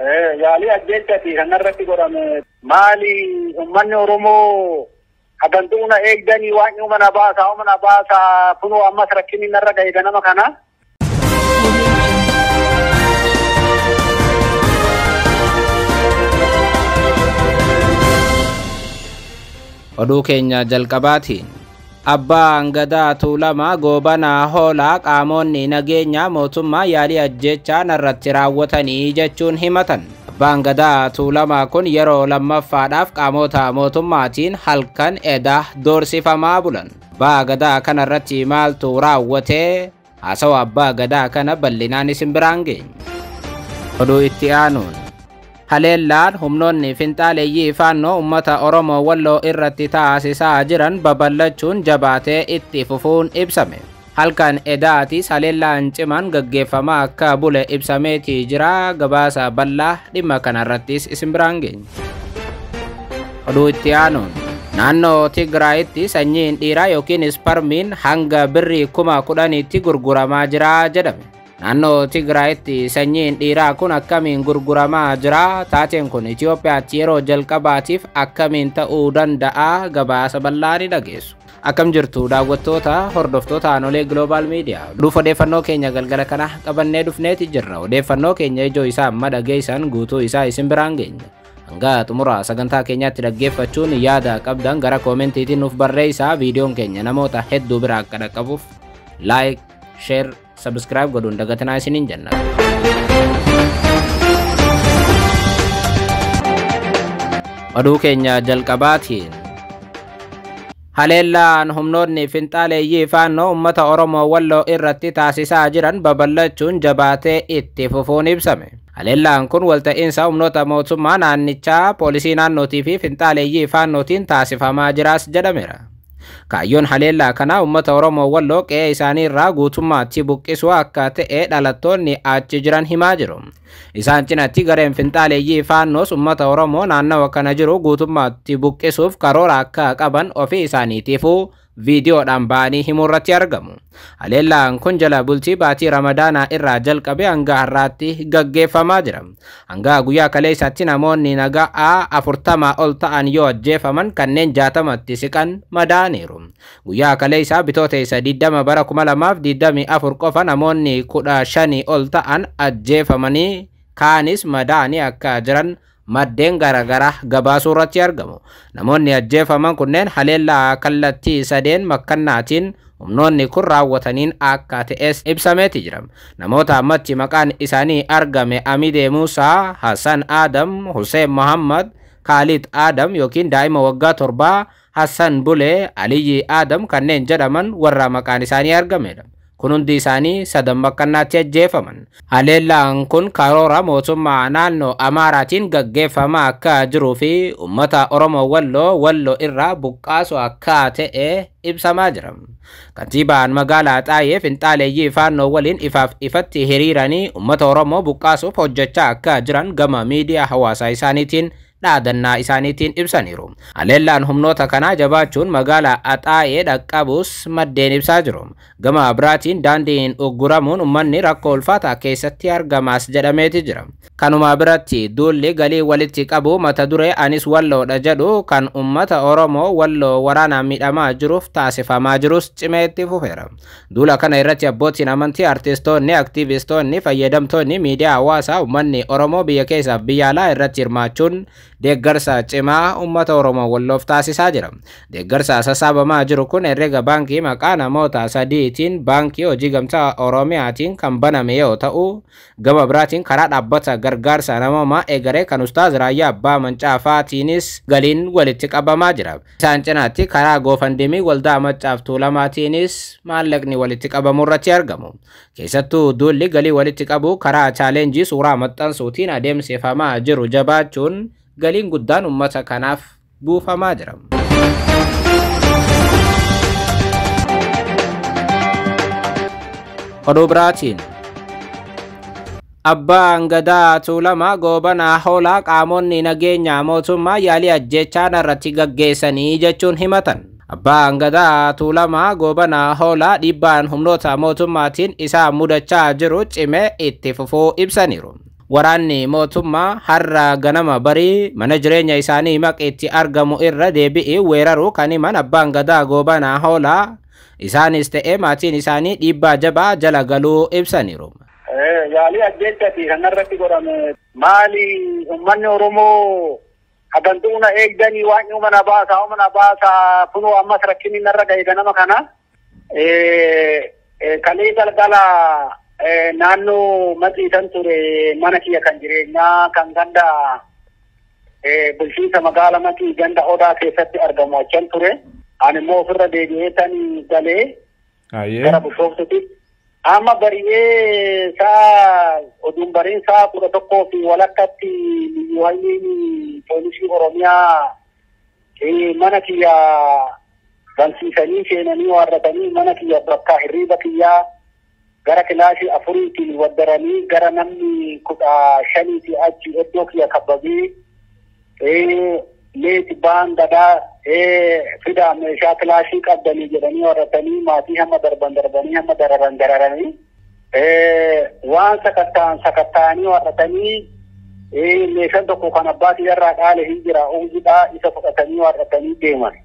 Yaalii kan irratti godhame maali uummanni Oromoo hagantuu na eegdanii waan uuma na baasa uuma na baasa kunoo ammas rakkinni narra ga'e ganama kana. Oduu keenya jalqabaatiin abbaan gadaa tuulamaa goobanaa hoolaa qaamonni nageenya mootummaa yaalii ajjeechaan irratti raawwatanii jechuun himatan. abbaan gadaa tuulamaa kun yeroo lammaffaadhaaf qaamota mootummaatiin halkan edaa doorsifamaa bulan. abbaa gadaa kana irratti maaltu raawwatee haasawaa abbaa gadaa kana bal'inaan isin biraan geenye. oduu itti aanuun Haleellaan humnoonni finxaaleeyyii faannoo uummata Oromoo Walloo irratti taasisaa jiran babal'achuun jabaatee itti fufuun ibsame. Halkan edaatis haleellaan cimaan gaggeeffamaa akka bule ibsameetii jira gabaasa bal'aa dhimma kanarrattis isin biraan geenye. Oduu itti aanoon naannoo Tigraayitti sanyiin dhiiraa yookiin isparmiin hanga birrii kuma kudhaniitti gurguramaa jira jedhame. Naannoo Tigraayitti sanyiin dhiiraa kun akkamiin gurguramaa jira? Taateen kun Itoophiyaatti yeroo jalqabaatiif akkamiin ta'uu danda'a? Gabaasa bal'aa ni dhageessu. Akkam jirtu daawwattoota hordoftoota Aanolee Global Media. Duuf odeeffannoo keenya galgala kana qabannee dhufneeti jirra. Odeeffannoo keenya ijoo isaa amma dhageessan guutuu isaa isin biraan geenya. Hanga xumura sagantaa keenyaatti dhaggeeffachuun yaada qabdan gara koomentiitiin nuuf barreessaa viidiyoon keenya namoota hedduu bira akka dhaqqabuuf laayik, sheer, sabskiraayib godhuun dagatanaa isiniin jenna. Oduu keenya jalqabaatiin. Haleellaan humnoonni finxaaleeyyii faannoo uummata Oromoo Walloo irratti taasisaa jiran babal'achuun jabaatee itti fufuun ibsame. Haleellaan kun walta'iinsa humnoota mootummaa naannichaa poolisii naannootii fi finxaaleeyyii faannootiin taasifamaa jiraas jedhameera. Kaayyoon haleellaa kanaa uummata Oromoo Walloo qe'ee isaanii irraa guutummaatti buqqisuu akka ta'e dhalattoonni achi jiran himaa jiru. Isaan cinatti gareen finxaaleeyyii faannoos uummata Oromoo naannawa kana jiru guutummaatti buqqisuuf karoora akka qaban ofii isaaniitiifuu viidiyoodhaan ba'anii himuu irratti argamu. Haleellaan kun jala bultii baatii Ramadaanaa irraa jalqabee hanga har'aatti gaggeeffamaa jira. Hanga guyyaa kalee isaatti namoonni nagaa afurtamaa ol ta'an yoo ajjeefaman kanneen jaatamatti siqan madaaniiru. Guyyaa kalee isaa bitoota isa 20 bara 2024 qofa namoonni 15 ol ta'an ajjeefamanii kaanis madaanii akka jiran maddeen garaagaraa gabaasuu irratti argamu. Namoonni ajjeefaman kunneen haleellaa kallattii sadeen makkannaatiin humnoonni kun raawwataniin akka ta'es ibsameeti jira. Namoota ammatti maqaan isaanii argame Amidee Muusaa, Hassan Adam, Hussein Muhammad, Khalid Adam yookiin daa'ima waggaa torbaa Hassan Bulee, Aliyyi Adam kanneen jedhaman warra maqaan isaanii argamedha. kun hundi isaanii sadan-bakkannaatti ajjeefaman. Haleellaan kun karoora mootummaa naannoo Amaaraatiin gaggeeffamaa akka jiruu fi uummata Oromoo Walloo Walloo irraa buqqaasu akka ta'e ibsamaa jira. Kantiibaan magaalaa Xaayee Finxaaleeyyii faannoo waliin ifaaf ifatti hiriiranii uummata Oromoo buqqaasuuf hojjechaa akka jiran gama miidiyaa hawaasaa isaaniitiin dhaadannaa isaaniitiin ibsaniiru. Alellaan humnoota kanaa jabaachuun magaalaa Axaayee dhaqqabuus maddeen ibsaa jiru. Gama biraatiin daandiin ugguramuun uummanni rakkoo ulfaataa keessatti argamaas jedhameeti jira. Kanuma biratti duulli galii walitti qabu mata duree anis walloodha jedhu kan uummata Oromoo walloo waraanaa miidhamaa jiruuf taasifamaa jirus cimeetti fufeera. Duula kana irratti abbootiin amantii, artistoonni, aktiivistoonni, fayyadamtoonni miidiyaa hawaasaa uummanni Oromoo biyya keessaaf biyya alaa irratti hirmaachuun deeggarsa cimaa uummata Oromoo walloof taasisaa jira. Deeggarsa sassaabamaa jiru kun herreega baankii maqaa namoota sadiitiin baankii hojii gamtaa Oromiyaatiin kan baname yoo ta'u gama biraatiin karaa dhaabbata gargaarsa namamaa eegaree kan ustaaz raayyaa abbaa mancaafatiinis galiin walitti qabamaa jira. Isaan cinaatti karaa goofandimii waldaa maccaaf tuulamaatiinis maallaqni walitti qabamu irratti argamu. Keessattuu duulli galii walitti qabu karaa chaalenjii suuraa maxxansuutiin adeemsifamaa jiru jabaachuun galiin guddaan uummata kanaaf buufamaa jira. Oduu biraatiin abbaan gadaa tuulamaa goobanaa hoolaa qaamonni nageenya mootummaa yaalii ajjechaan irratti gaggeessanii jechuun himatan. Abbaan gadaa tuulamaa goobanaa hoolaa dhiibbaan humnoota mootummaatiin isaa mudachaa jiru cimee itti fufuu ibsaniiru. waraanni mootummaa har'a ganama barii mana jireenya isaanii maqeetti argamu irra deebi'i weeraru kan himan abbaan gadaa goobanaa hoolaa isaanis ta'ee maatiin isaanii dhiibbaa jabaa jala galuu ibsaniiru. maali uummanni Oromoo hagantuu na eegdanii waan uuma na baasa uuma na baasa narra ga'e ganama kana kalee galgala Eh, naannoo maxiisan ture mana kiyya kan jireenyaa kan ganda eh, bulchiinsa magaala maxii ganda odaa keessatti argamu achan ture. Ani immoo ofirra deebi'ee tan galee gara bushooftutti. Amma bari'ee saa oduun barin saa kudha tokkoo walattatti walakkatti liyyuu poolisii Oromiyaa eh, mana kiyya bansiisanii seenanii waarratanii mana kiyya bakka hirriiba kiyya gara kilaasii afuriitiin waddaranii gara namni kudha shaniitii achi iddoo kiyya kabbabee leeti baan gadaa fidaa meeshaa kilaasii qabdanii jedhanii warratanii maatii hamma darban darbanii hamma dararan dararanii waan sakattaan sakattaanii horatanii meeshaan tokko kan abbaatii irraa dhaale hin jira uumjidhaa isa fudhatanii horatanii deeman.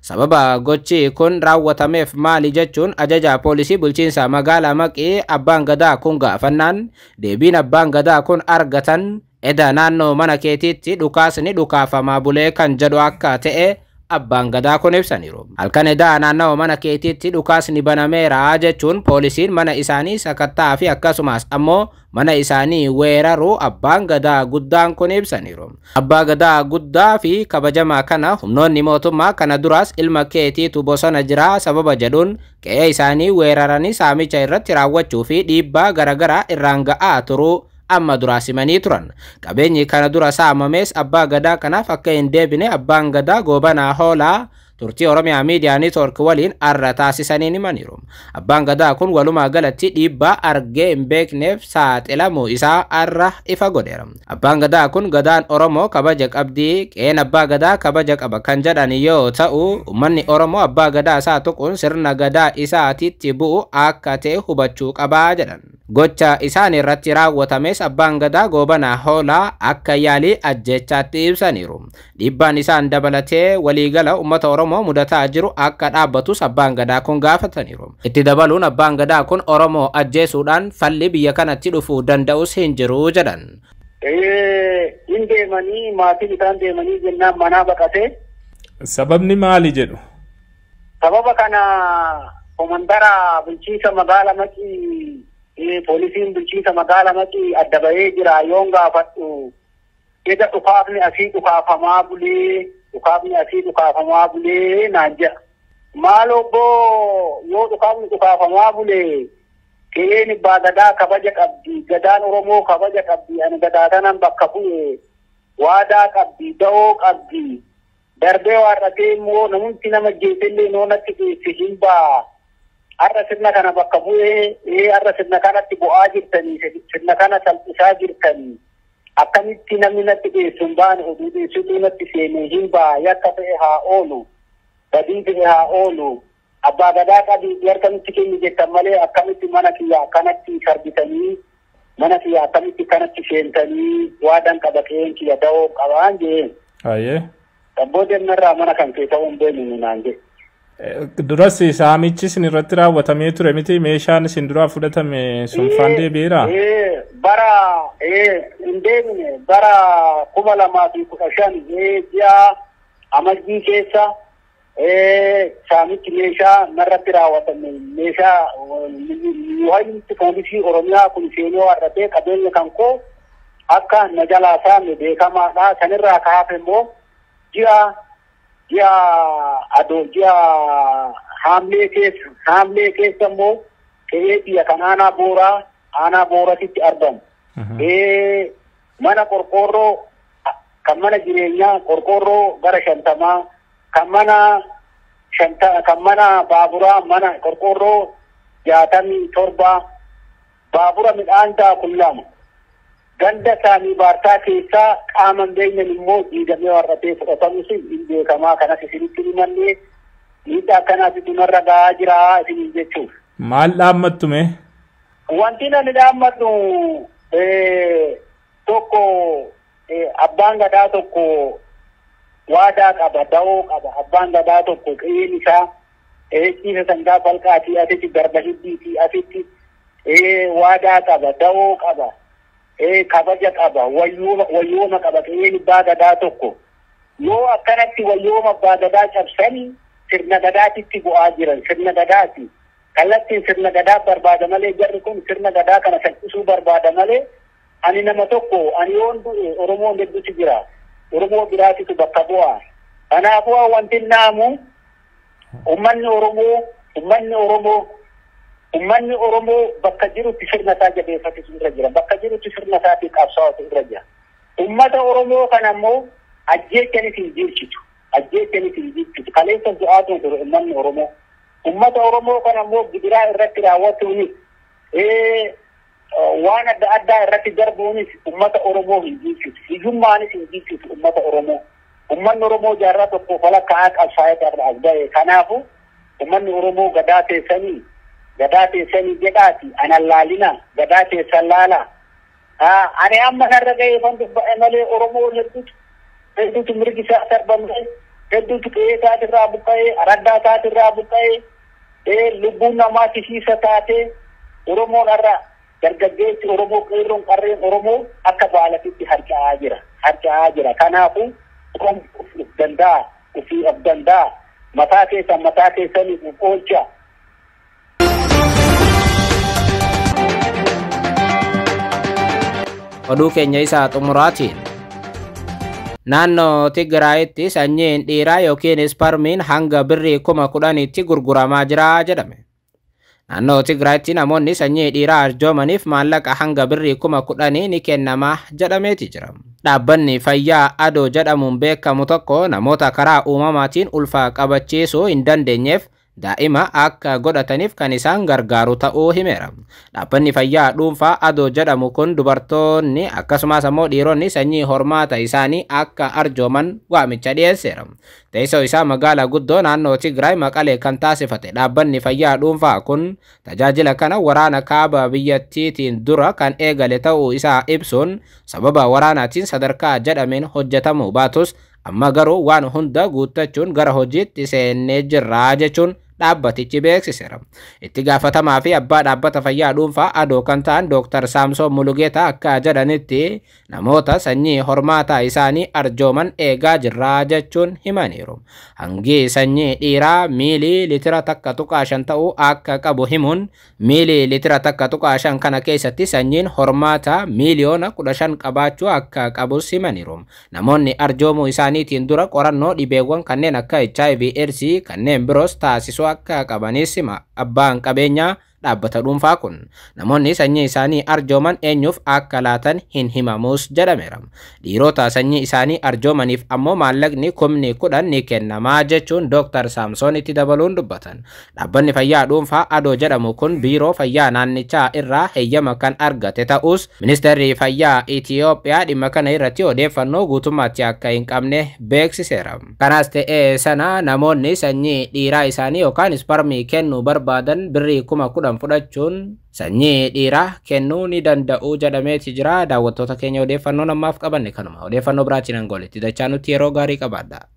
sababa gochi kun raawwatameef maali jechuun ajaja poolisii bulchiinsa magaala maqii abbaan gadaa kun gaafannaan deebiin abbaan gadaa kun argatan eda naannoo mana keetiitti dhukaasni dhukaafamaa bulee kan jedhu akka ta'e abbaan gadaa kun ibsaniiru halkan edaa naannawa mana keetiitti dhukaasni banameera jechuun poolisiin mana isaanii sakattaa fi akkasumas ammoo mana isaanii weeraruu abbaan gadaa guddaan kun ibsaniiru abbaa gadaa guddaa fi kabajamaa kana humnoonni mootummaa kana duraas ilma keetiitu bosona jiraa sababa jedhuun qe'ee isaanii weeraranii saamicha irratti raawwachuu fi dhiibbaa garagaraa irraan ga'aa turuu amma durasi mani turan Kabenyi kana dura saamames gada gada kanaaf akka hin deebine gada gadaa hola turti turtii amidi ani torki walin arra taasisanii manirum. Abba gada kun walumaa galatti arge mbek nef saat elamu isa arra ifa goderam. Abba gada kun gadaan oromo kabajak abdi qeen abba gada kabajak qaba kan jedhan yoo ta'u ummanni oromoo abbaa gadaa gada sirna gada isa bu'u tibu ta'e hubachuu qabaa gocha isaan irratti raawwatames abbaan gadaa goobanaa hoolaa akka yaalii ajjechaatti ibsaniiru. Dhiibbaan isaan dabalatee waliigala uummata Oromoo mudataa jiru akka dhaabbatus abbaan gadaa kun gaafataniiru. Itti dabaluun abbaan gadaa kun Oromoo ajjeesuudhaan falli biyya kanatti dhufuu danda'us hin jiru jedhan. Hin deemanii maatiin isaan deemanii jennaan manaa baqatee. Sababni maali jedhu? Sababa kana komandara bulchiisa magala maqii poolisiin bulchiinsa magaalamatti adda bahee jira yoon gaafadhu. Eda dhukaafni asii dhukaafamaa bulee dhukaafni asii dhukaafamaa bulee naan jedha. Maal yoo dhukaafni dhukaafamaa bulee keeeni baa gadaa kabaja qabdi gadaan Oromoo kabaja qabdi ani gadaa bakka bu'e waadaa qabdi da'oo qabdi darbee waarratee immoo namutti nama noon noo natti geesse hin baa. Arra sirna kana bakka bu'ee arra sirna kanatti bu'aa jirtanii sirna kana salphisaa jirtanii akkamitti namni natti dhiyeessuun ba'an oduu dhiyeessituu natti seenee hin ba'a yakka ta'e haa oolu badii ta'e haa oolu abbaa gadaa qabii harkamitti kenni jettan malee akkamitti mana kiyya akkanatti sarbitanii mana kiyya akkamitti waa seentanii waadan qabatee kiyya da'oo qabaan jeen. Sabboo deemnarraa mana kan ta'e ta'uu hin beeknu Duras saamichi isin irratti raawwatamee ture miti meeshaan isin duraa fudhatame sun faandee beera? Bara hin deemne bara kuma lamaa fi kudha amajjii keessa saamichi meeshaa narratti raawwatame meeshaa yuhayyutti poolisii Oromiyaa kun seenuu warratee qabeenya kan koo akka na jalaa saame beekamaadha sanirraa kaafe immoo ji'a aduu ji'a haamlee keessa hamlee keessa immoo kan aanaa booraa aanaa booratitti argamu. Ee mhm. mana qorqoorroo kan mana jireenyaa qorqoorroo gara shantamaa kan mana shanta kan mana baaburaa mana qorqoorroo jaatamii torbaa baabura midhaan kullama ganda isaanii baartaa keessaa qaaman beenyan immoo diigamee warratee fudhatamu sun hin beekamaa kanas isinitti himanne miidhaa akkanas isinarra gahaa jira isiniin jechuudha. Maal dhaammattume? Wanti nani dhaammattu tokko abbaan gadaa tokko waadaa qaba dawoo qaba abbaan gadaa tokko qe'een isaa ciisa sangaa falqaatii asitti darba hiddiitii asitti waadaa qaba dawoo qaba. kabaja qaba wayyooma qaba qe'een baagadaa gadaa tokko yoo akkanatti wayyooma baagadaa gadaa cabsanii sirna gadaatitti bu'aa jiran sirna gadaati kallattiin sirna gadaa barbaada malee jarri kun sirna gadaa kana salphisuu barbaada malee ani nama tokko ani yoon du'e oromoon hedduutu jira oromoo biraatitu bakka bu'a kanaafuu wanti naamu ummanni oromoo ummanni oromoo Ummanni Oromoo bakka jirutti sirna isaa jabeeffatutu irra jira. Bakka jirutti sirna isaatiif qabsaa'utu irra jira. ummata Oromoo kana immoo ajjeechanitiin jirchitu. Ajjeechanitiin jirchitu. Kaleessa du'aatu ture uummanni Oromoo. ummata Oromoo kana immoo gidiraa irratti raawwatuunis waan adda addaa irratti darbuunis ummata Oromoo hin jirchitu. Hiyyummaanis hin jirchitu ummata Oromoo. Uummanni Oromoo jaarraa tokko fala ka'aa qabsaa'ee irra as ga'e. Oromoo gadaa gadaa teessanii jedhaati anan laalinaa gadaa keessan laalaa. Ani amma har'a ga'ee kan dubba'e malee Oromoo hedduutu hedduutu mirgi isaa darbamee hedduutu qe'ee taatirraa buqqa'ee araddaa taatirraa buqqa'ee lubbuun namaa tisiisa taatee Oromoon har'a dargaggeessi Oromoo qeerroon qarreen Oromoo akka baalatitti harca'aa jira harca'aa jira kanaafu uf of danda'a ofii of danda'a mataa keessan mataa keessanii uf oolcha. umur keenyas haa xumuraatiin. Naannoo Tigraayitti sanyin dhiiraa yookiin isparmiin hangga birrii kuma kudani kudhanitti gurguramaa jira jedhame. Naannoo namon ni sanyin dhiiraa arjoomaniif malak hangga birrii kuma kudani ni kennamaa jedhameeti jira. Dhaabbanni fayyaa ado jedhamuun beekamu tokko namoota karaa uumamaatiin ulfaa qabachiisuu indan denyef daa'ima akka godhataniif kan isaan gargaaru ta'uu himeera dhaabbanni fayyaa dhuunfaa adoo jedhamu kun dubartoonni akkasumas ammoo dhiironni sanyii hormaata isaanii akka arjooman waamicha dhiyeesseera teessoo isaa magaalaa guddoo naannoo Tigraay maqalee kan taasifate dhaabbanni fayyaa dhuunfaa kun tajaajila kana waraana kaaba biyyattiitiin dura kan eegale ta'uu isaa ibsuun sababa waraanaatiin sadarkaa jedhameen hojjetamuu baatus amma garuu wan hunda guuttachuun gara hojiitti seennee jirraa jechuun dhaabbatichi beeksiseera. Itti gaafatamaa fi abbaa dhaabbata fayyaa dhuunfaa adoo kan ta'an Dr. Saamsoon Mulugeetaa akka jedhanitti namoota sanyii hormaataa isaanii arjooman eegaa jirraa jechuun himaniiru. Hangi sanyii dhiiraa miilii litira takka tuqaa tau ta'uu akka qabu himuun miilii litira takka tuqaa kana keessatti sanyiin hormaataa miiliyoona kudha shan qabaachuu akka qabus himaniiru. Namoonni arjoomuu isaaniitiin dura qorannoo dhibeewwan kanneen akka HIV, AIDS kanneen biroos taasisuu akka qabanis hima abbaan qabeenyaa dhaabbata dhuunfaa kun namoonni sanyii isaanii Arjoman enyuf akka laatan hin himamuus jedhameera dhiirota sanyii isaanii arjoomaniif ammoo maallaqni kumni kudhan ni kennamaa jechuun dooktar saamsoon itti dabaluun dubbatan dhaabbanni fayyaa dhuunfaa adoo jedhamu kun biiroo fayyaa naannichaa irraa heeyyama kan argate ta'us ministeerri fayyaa Itiyoophiyaa dhimma kana irratti odeeffannoo guutummaatti akka hin qabne beeksiseera kanaas ta'ee sana namoonni sanyii dhiiraa isaanii yookaan isparmii kennuu barbaadan birrii kuma kudha irraan fudhachuun sanyii dhiiraa kennuu ni danda'uu jedhameeti jira. Daawwattoota keenya odeeffannoon ammaaf qabanne kanuma. Odeeffannoo biraatiin angooletti dachaa nuti yeroo gaarii qabaadha.